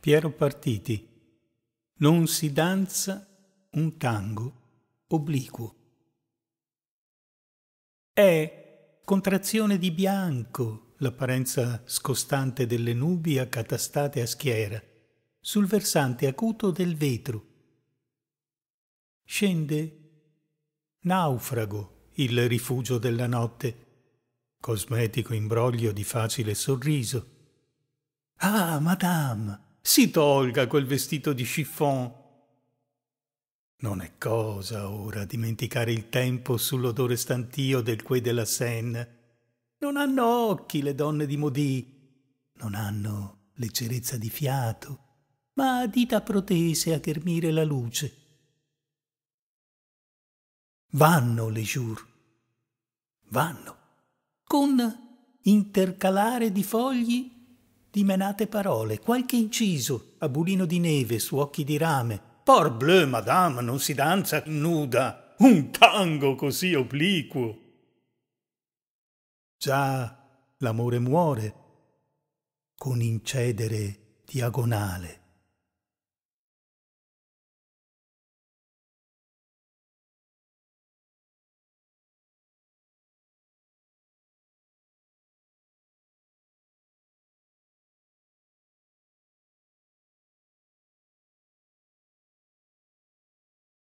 Piero Partiti. Non si danza un tango obliquo. È contrazione di bianco l'apparenza scostante delle nubi accatastate a schiera sul versante acuto del vetro. Scende naufrago il rifugio della notte, cosmetico imbroglio di facile sorriso. Ah, madame! si tolga quel vestito di chiffon. Non è cosa ora dimenticare il tempo sull'odore stantio del quei della Seine. Non hanno occhi le donne di Modì, non hanno leggerezza di fiato, ma dita protese a ghermire la luce. Vanno le jour, vanno, con intercalare di fogli dimenate parole, qualche inciso, a bulino di neve, su occhi di rame. Parbleu, madame, non si danza nuda, un tango così obliquo. Già l'amore muore con incedere diagonale.